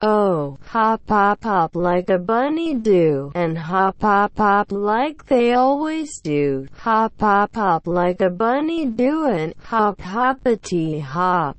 Oh, hop hop hop like a bunny do, and hop hop hop like they always do, hop hop hop like a bunny do and hop hoppity hop.